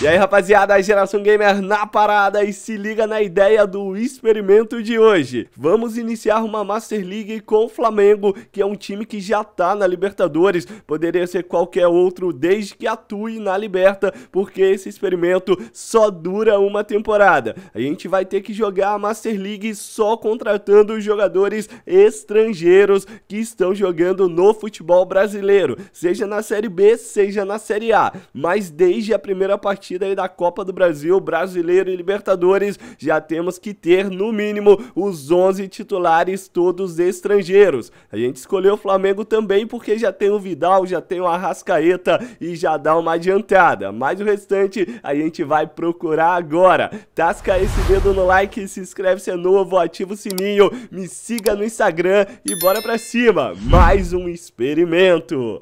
E aí, rapaziada, a Geração Gamer na parada e se liga na ideia do experimento de hoje. Vamos iniciar uma Master League com o Flamengo, que é um time que já tá na Libertadores. Poderia ser qualquer outro desde que atue na Liberta, porque esse experimento só dura uma temporada. A gente vai ter que jogar a Master League só contratando jogadores estrangeiros que estão jogando no futebol brasileiro, seja na Série B, seja na Série A. Mas desde a primeira partida partida aí da Copa do Brasil, Brasileiro e Libertadores, já temos que ter no mínimo os 11 titulares todos estrangeiros. A gente escolheu o Flamengo também porque já tem o Vidal, já tem o Arrascaeta e já dá uma adiantada. Mas o restante a gente vai procurar agora. Tasca esse dedo no like, se inscreve se é novo, ativa o sininho, me siga no Instagram e bora pra cima. Mais um experimento.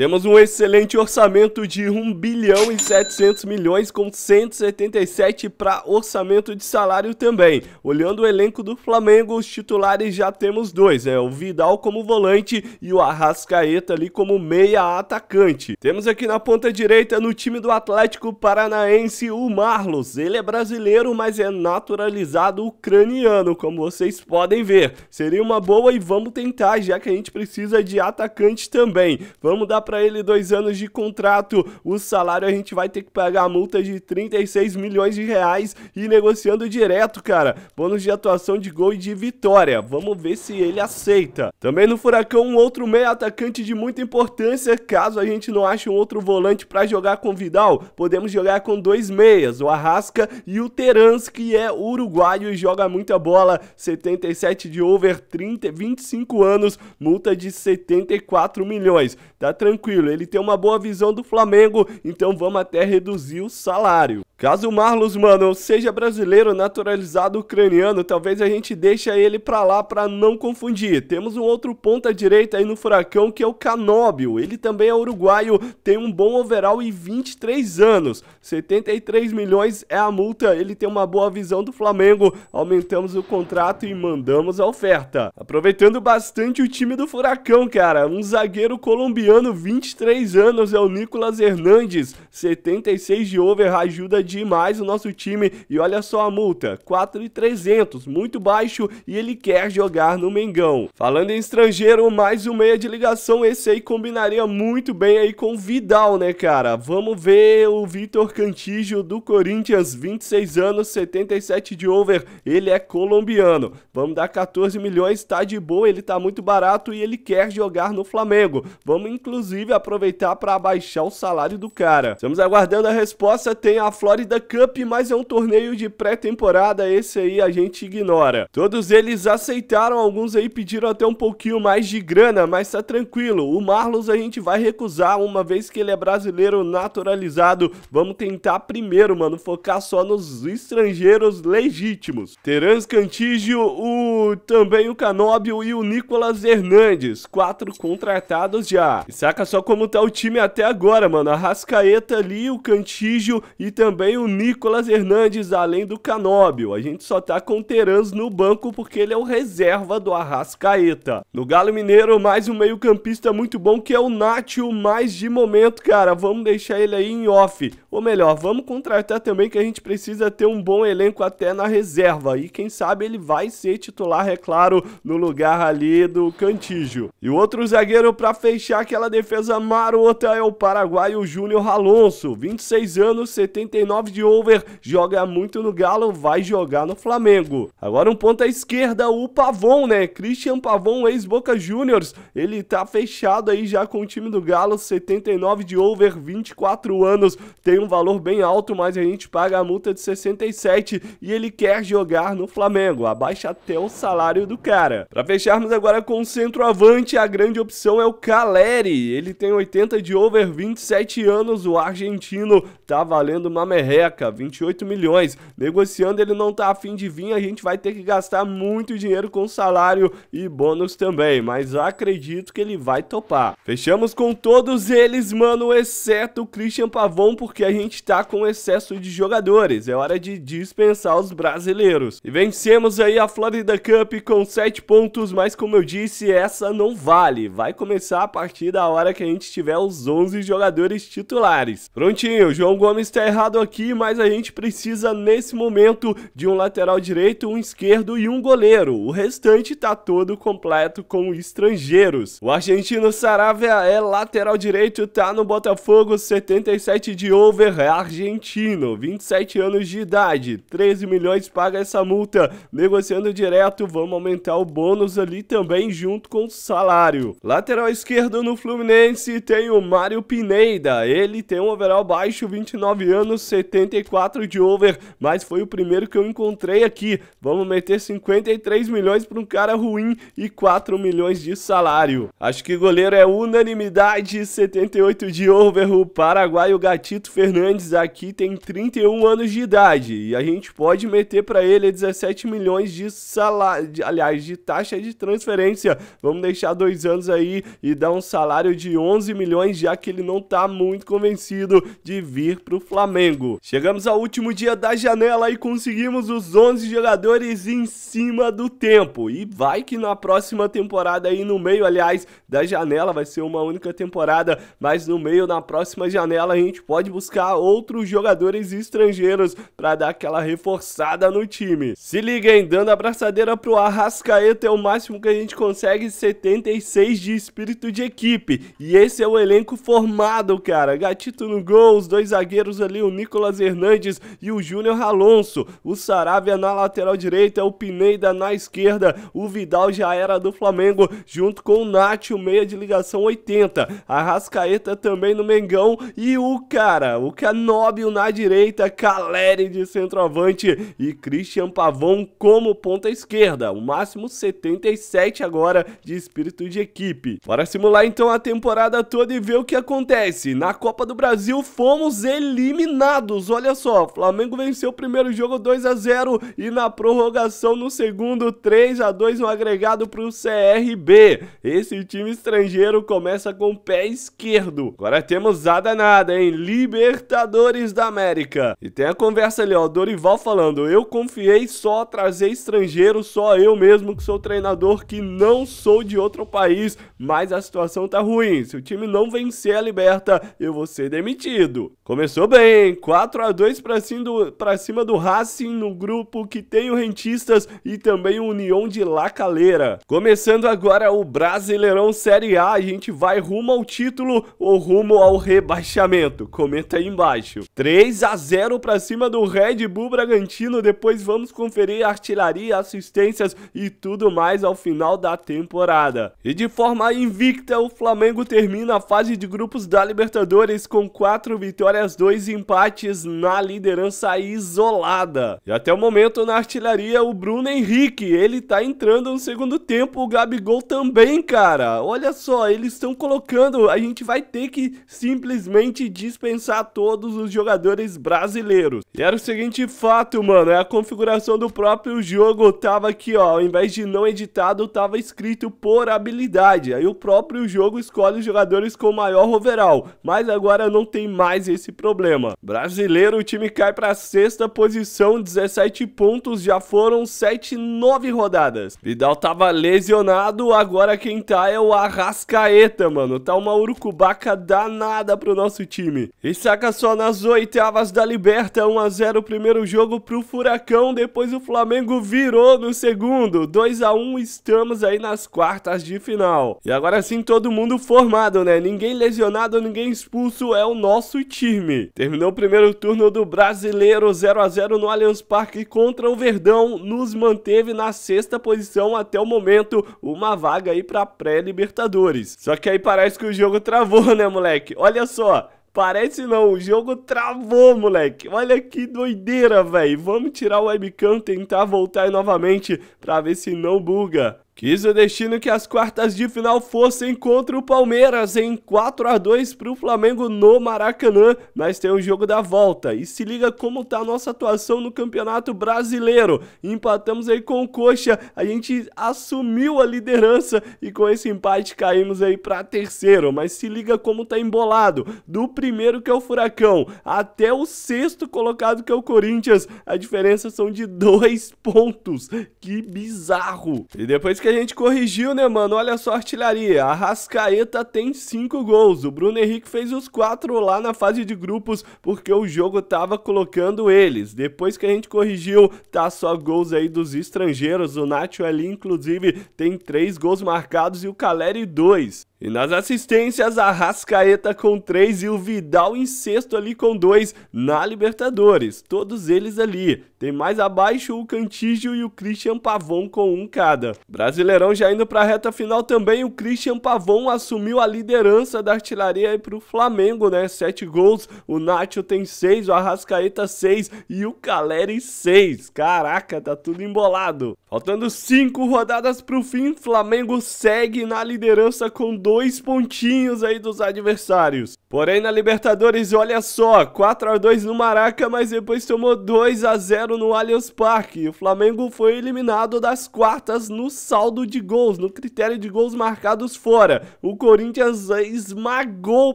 Temos um excelente orçamento de 1 bilhão e 700 milhões com 177 para orçamento de salário também. Olhando o elenco do Flamengo, os titulares já temos dois, né? O Vidal como volante e o Arrascaeta ali como meia atacante. Temos aqui na ponta direita no time do Atlético Paranaense o Marlos. Ele é brasileiro, mas é naturalizado ucraniano, como vocês podem ver. Seria uma boa e vamos tentar, já que a gente precisa de atacante também. Vamos dar para ele dois anos de contrato. O salário a gente vai ter que pagar a multa de 36 milhões de reais e negociando direto, cara. Bônus de atuação de gol e de vitória. Vamos ver se ele aceita. Também no Furacão, um outro meia atacante de muita importância. Caso a gente não ache um outro volante para jogar com Vidal, podemos jogar com dois meias, o Arrasca e o Terans, que é uruguaio e joga muita bola. 77 de over, 30, 25 anos, multa de 74 milhões. Tá tranquilo tranquilo, ele tem uma boa visão do Flamengo, então vamos até reduzir o salário. Caso o Marlos, mano, seja brasileiro, naturalizado ucraniano, talvez a gente deixe ele pra lá pra não confundir. Temos um outro ponta direita aí no Furacão que é o Canóbio. Ele também é uruguaio, tem um bom overall e 23 anos. 73 milhões é a multa, ele tem uma boa visão do Flamengo. Aumentamos o contrato e mandamos a oferta. Aproveitando bastante o time do Furacão, cara. Um zagueiro colombiano 23 anos, é o Nicolas Hernandes. 76 de over, ajuda demais o nosso time. E olha só a multa, 4,300, muito baixo e ele quer jogar no Mengão. Falando em estrangeiro, mais um meia de ligação, esse aí combinaria muito bem aí com Vidal, né, cara? Vamos ver o Vitor Cantígio do Corinthians, 26 anos, 77 de over, ele é colombiano. Vamos dar 14 milhões, tá de boa, ele tá muito barato e ele quer jogar no Flamengo. Vamos inclusive inclusive aproveitar para abaixar o salário do cara. Estamos aguardando a resposta, tem a Florida Cup, mas é um torneio de pré-temporada, esse aí a gente ignora. Todos eles aceitaram, alguns aí pediram até um pouquinho mais de grana, mas tá tranquilo. O Marlos a gente vai recusar, uma vez que ele é brasileiro naturalizado. Vamos tentar primeiro, mano, focar só nos estrangeiros legítimos. Terans Cantígio, o também o Canóbio e o Nicolas Hernandes, quatro contratados já. Saca Caraca, só como tá o time até agora, mano. A Rascaeta ali, o Cantígio e também o Nicolas Hernandes, além do Canóbio. A gente só tá com o Terans no banco porque ele é o reserva do Arrascaeta. No Galo Mineiro, mais um meio campista muito bom que é o Nátio, mais de momento, cara. Vamos deixar ele aí em off. Ou melhor, vamos contratar também que a gente precisa ter um bom elenco até na reserva. E quem sabe ele vai ser titular, é claro, no lugar ali do Cantígio. E o outro zagueiro para fechar aquela defesa marota é o paraguaio Júnior Alonso. 26 anos, 79 de over, joga muito no Galo, vai jogar no Flamengo. Agora um ponto à esquerda, o Pavon, né? Christian Pavon, ex-Boca Juniors. Ele tá fechado aí já com o time do Galo, 79 de over, 24 anos, tem um valor bem alto, mas a gente paga a multa de 67 e ele quer jogar no Flamengo, abaixa até o salário do cara. Para fecharmos agora com o centroavante, a grande opção é o Caleri, ele tem 80 de over, 27 anos, o argentino tá valendo uma merreca, 28 milhões. Negociando, ele não tá afim de vir, a gente vai ter que gastar muito dinheiro com salário e bônus também, mas acredito que ele vai topar. Fechamos com todos eles, mano, exceto o Christian Pavon, porque a gente tá com excesso de jogadores. É hora de dispensar os brasileiros. E vencemos aí a Florida Cup com 7 pontos, mas como eu disse, essa não vale. Vai começar a partir da hora que a gente tiver os 11 jogadores titulares. Prontinho, João Gomes está errado aqui, mas a gente precisa nesse momento de um lateral direito, um esquerdo e um goleiro. O restante está todo completo com estrangeiros. O argentino Saravia é lateral direito, está no Botafogo, 77 de over, é argentino, 27 anos de idade, 13 milhões paga essa multa. Negociando direto, vamos aumentar o bônus ali também junto com o salário. Lateral esquerdo no Fluminense tem o Mário Pineda, ele tem um overall baixo, 20 29 anos, 74 de over, mas foi o primeiro que eu encontrei aqui. Vamos meter 53 milhões para um cara ruim e 4 milhões de salário. Acho que goleiro é unanimidade, 78 de over, o paraguaio Gatito Fernandes aqui tem 31 anos de idade e a gente pode meter para ele 17 milhões de salário, aliás, de taxa de transferência. Vamos deixar dois anos aí e dar um salário de 11 milhões, já que ele não tá muito convencido de vir vir pro Flamengo. Chegamos ao último dia da janela e conseguimos os 11 jogadores em cima do tempo. E vai que na próxima temporada aí no meio, aliás, da janela, vai ser uma única temporada, mas no meio, na próxima janela, a gente pode buscar outros jogadores estrangeiros para dar aquela reforçada no time. Se liguem, dando a abraçadeira pro Arrascaeta é o máximo que a gente consegue, 76 de espírito de equipe. E esse é o elenco formado, cara. Gatito no gol, os dois zagueiros zagueiros ali, o Nicolas Hernandes e o Júnior Alonso. O Saravia na lateral direita, o Pineda na esquerda. O Vidal já era do Flamengo, junto com o Nath, o meia de ligação 80. A Rascaeta também no Mengão. E o cara, o Canóbio na direita, Caleri de centroavante e Christian Pavon como ponta esquerda. O máximo 77 agora de espírito de equipe. Bora simular então a temporada toda e ver o que acontece. Na Copa do Brasil fomos eliminados. Olha só, Flamengo venceu o primeiro jogo 2 a 0 e na prorrogação no segundo 3 a 2 no agregado para o CRB. Esse time estrangeiro começa com o pé esquerdo. Agora temos a danada, hein? Libertadores da América. E tem a conversa ali, ó, Dorival falando: "Eu confiei só trazer estrangeiro, só eu mesmo que sou treinador que não sou de outro país, mas a situação tá ruim. Se o time não vencer a Liberta, eu vou ser demitido." Como Começou bem, 4 a 2 para cima, do, pra cima do Racing no grupo que tem o Rentistas e também o União de Lacaleira. Começando agora o Brasileirão Série A, a gente vai rumo ao título ou rumo ao rebaixamento? Comenta aí embaixo. 3 a 0 para cima do Red Bull Bragantino, depois vamos conferir artilharia, assistências e tudo mais ao final da temporada. E de forma invicta, o Flamengo termina a fase de grupos da Libertadores com 4 vitórias apenas dois empates na liderança isolada. E até o momento na artilharia o Bruno Henrique, ele tá entrando no segundo tempo, o Gabigol também, cara. Olha só, eles estão colocando, a gente vai ter que simplesmente dispensar todos os jogadores brasileiros. E era o seguinte fato, mano, é a configuração do próprio jogo tava aqui, ó, ao invés de não editado, tava escrito por habilidade. Aí o próprio jogo escolhe os jogadores com maior overall, mas agora não tem mais esse problema. Brasileiro, o time cai para sexta posição, 17 pontos, já foram 7, 9 rodadas. Vidal tava lesionado, agora quem tá é o Arrascaeta, mano. Tá uma urucubaca danada pro nosso time. E saca só nas oitavas da Liberta, 1x0 o primeiro jogo pro Furacão, depois o Flamengo virou no segundo, 2x1, estamos aí nas quartas de final. E agora sim todo mundo formado, né? Ninguém lesionado, ninguém expulso, é o nosso time time. Terminou o primeiro turno do Brasileiro 0 a 0 no Allianz Parque contra o Verdão, nos manteve na sexta posição até o momento, uma vaga aí para pré-Libertadores. Só que aí parece que o jogo travou, né, moleque? Olha só, Parece não, o jogo travou, moleque. Olha que doideira, velho. Vamos tirar o webcam, tentar voltar novamente pra ver se não buga. Quis o destino que as quartas de final fossem contra o Palmeiras em 4 a 2 para o Flamengo no Maracanã, mas tem o um jogo da volta. E se liga como tá a nossa atuação no Campeonato Brasileiro. Empatamos aí com o Coxa, a gente assumiu a liderança e com esse empate caímos aí para terceiro. Mas se liga como tá embolado. Do primeiro que é o Furacão até o sexto colocado que é o Corinthians, a diferença são de dois pontos. Que bizarro! E depois que a gente corrigiu, né, mano? Olha só a artilharia. A Rascaeta tem 5 gols. O Bruno Henrique fez os 4 lá na fase de grupos porque o jogo tava colocando eles. Depois que a gente corrigiu, tá só gols aí dos estrangeiros. O Nacho ali, inclusive, tem 3 gols marcados e o Caleri 2. E nas assistências, a Rascaeta com 3 e o Vidal em sexto ali com 2 na Libertadores. Todos eles ali. Tem mais abaixo o Cantígio e o Christian Pavon com um cada. Brasileirão já indo para a reta final também, o Christian Pavon assumiu a liderança da artilharia para o Flamengo, né? 7 gols, o Nacho tem 6, o Arrascaeta 6 e o Caleri 6. Caraca, tá tudo embolado. Faltando 5 rodadas para o fim, Flamengo segue na liderança com 2 dois pontinhos aí dos adversários. Porém, na Libertadores, olha só, 4x2 no Maraca, mas depois tomou 2x0 no Allianz Parque. O Flamengo foi eliminado das quartas no saldo de gols, no critério de gols marcados fora. O Corinthians esmagou o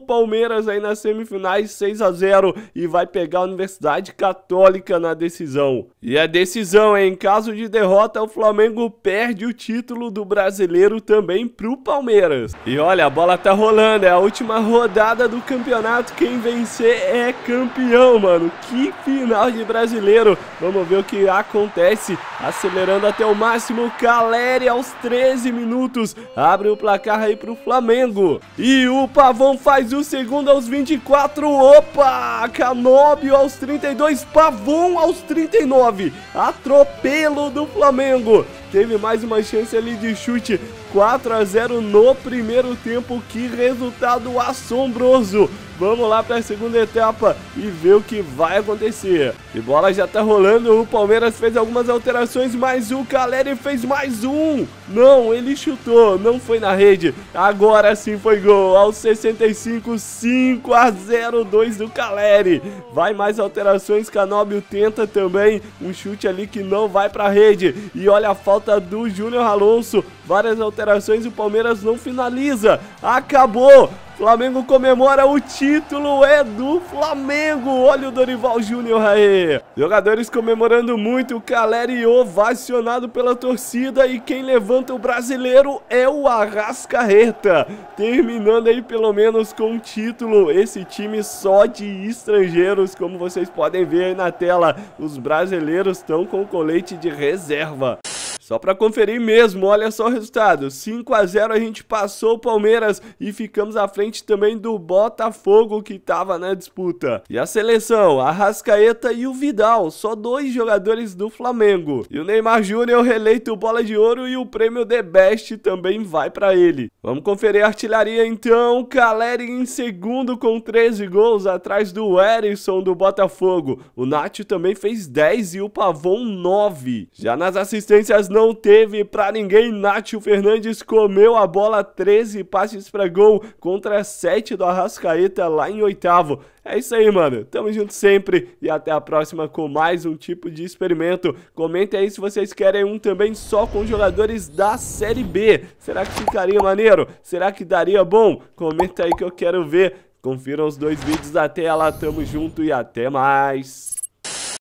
Palmeiras aí nas semifinais 6x0 e vai pegar a Universidade Católica na decisão. E a é decisão, em caso de derrota, o Flamengo perde o título do brasileiro também pro Palmeiras. E olha olha, a bola tá rolando, é a última rodada do campeonato. Quem vencer é campeão, mano. Que final de brasileiro. Vamos ver o que acontece. Acelerando até o máximo, Caleri aos 13 minutos. Abre o placar aí pro Flamengo. E o Pavão faz o segundo aos 24. Opa! Canobio aos 32, Pavão aos 39. Atropelo do Flamengo. Teve mais uma chance ali de chute 4 a 0 no primeiro tempo. Que resultado assombroso! Vamos lá para a segunda etapa e ver o que vai acontecer. E bola já tá rolando, o Palmeiras fez algumas alterações, mas o Caleri fez mais um. Não, ele chutou, não foi na rede. Agora sim foi gol. Aos 65, 5 a 0, 2 do Caleri. Vai mais alterações, Canóbio tenta também um chute ali que não vai para a rede. E olha a falta do Júnior Alonso. Várias alterações, o Palmeiras não finaliza. Acabou. Flamengo comemora o título, é do Flamengo. Olha o Dorival Júnior aí. Jogadores comemorando muito, o Caleri ovacionado pela torcida e quem levanta o brasileiro é o Arrascaeta. Terminando aí pelo menos com um título, esse time só de estrangeiros, como vocês podem ver aí na tela. Os brasileiros estão com colete de reserva. Só para conferir mesmo, olha só o resultado. 5 a 0 a gente passou o Palmeiras e ficamos à frente também do Botafogo que estava na disputa. E a seleção, a Rascaeta e o Vidal, só dois jogadores do Flamengo. E o Neymar Júnior releito Bola de Ouro e o prêmio The Best também vai para ele. Vamos conferir a artilharia então. Caleri em segundo com 13 gols atrás do Erisson do Botafogo. O Nath também fez 10 e o Pavon 9. Já nas assistências não teve para ninguém. Nátio Fernandes comeu a bola, 13 passes para gol contra 7 do Arrascaeta lá em oitavo. É isso aí, mano. Tamo junto sempre e até a próxima com mais um tipo de experimento. Comenta aí se vocês querem um também só com jogadores da Série B. Será que ficaria maneiro? Será que daria bom? Comenta aí que eu quero ver. Confiram os dois vídeos até lá. Tamo junto e até mais.